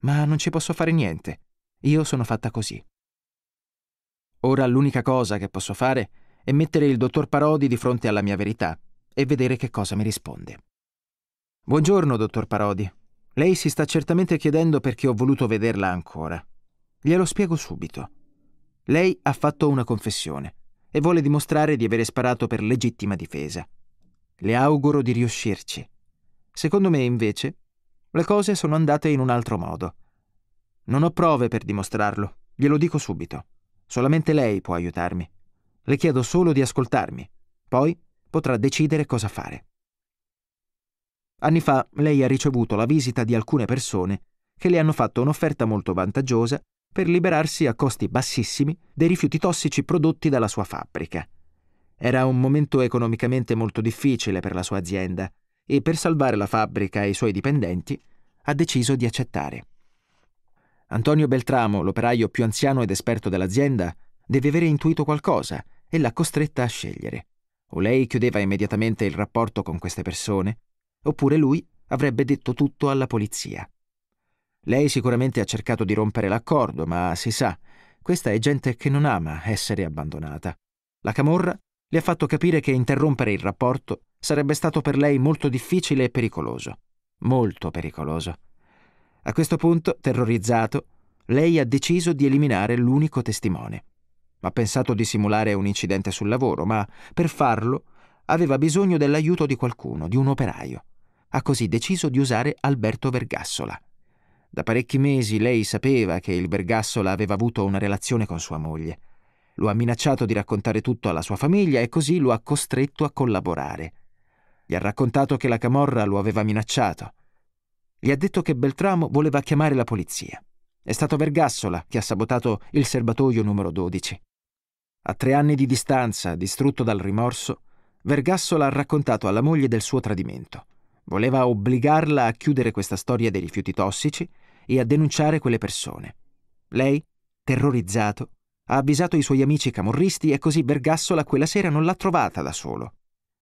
ma non ci posso fare niente. Io sono fatta così. Ora l'unica cosa che posso fare è mettere il dottor Parodi di fronte alla mia verità e vedere che cosa mi risponde. Buongiorno, dottor Parodi. Lei si sta certamente chiedendo perché ho voluto vederla ancora. Glielo spiego subito. Lei ha fatto una confessione e vuole dimostrare di avere sparato per legittima difesa. Le auguro di riuscirci. Secondo me, invece, le cose sono andate in un altro modo. Non ho prove per dimostrarlo, glielo dico subito. Solamente lei può aiutarmi. Le chiedo solo di ascoltarmi, poi potrà decidere cosa fare. Anni fa lei ha ricevuto la visita di alcune persone che le hanno fatto un'offerta molto vantaggiosa per liberarsi a costi bassissimi dei rifiuti tossici prodotti dalla sua fabbrica. Era un momento economicamente molto difficile per la sua azienda e per salvare la fabbrica e i suoi dipendenti ha deciso di accettare. Antonio Beltramo, l'operaio più anziano ed esperto dell'azienda, deve avere intuito qualcosa e l'ha costretta a scegliere. O lei chiudeva immediatamente il rapporto con queste persone, oppure lui avrebbe detto tutto alla polizia. Lei sicuramente ha cercato di rompere l'accordo, ma si sa, questa è gente che non ama essere abbandonata. La camorra le ha fatto capire che interrompere il rapporto sarebbe stato per lei molto difficile e pericoloso. Molto pericoloso. A questo punto, terrorizzato, lei ha deciso di eliminare l'unico testimone. Ha pensato di simulare un incidente sul lavoro, ma per farlo aveva bisogno dell'aiuto di qualcuno, di un operaio. Ha così deciso di usare Alberto Vergassola. Da parecchi mesi lei sapeva che il Vergassola aveva avuto una relazione con sua moglie. Lo ha minacciato di raccontare tutto alla sua famiglia e così lo ha costretto a collaborare. Gli ha raccontato che la camorra lo aveva minacciato. Gli ha detto che Beltramo voleva chiamare la polizia. È stato Vergassola che ha sabotato il serbatoio numero 12. A tre anni di distanza, distrutto dal rimorso, Vergassola ha raccontato alla moglie del suo tradimento. Voleva obbligarla a chiudere questa storia dei rifiuti tossici e a denunciare quelle persone. Lei, terrorizzato, ha avvisato i suoi amici camorristi e così Vergassola quella sera non l'ha trovata da solo.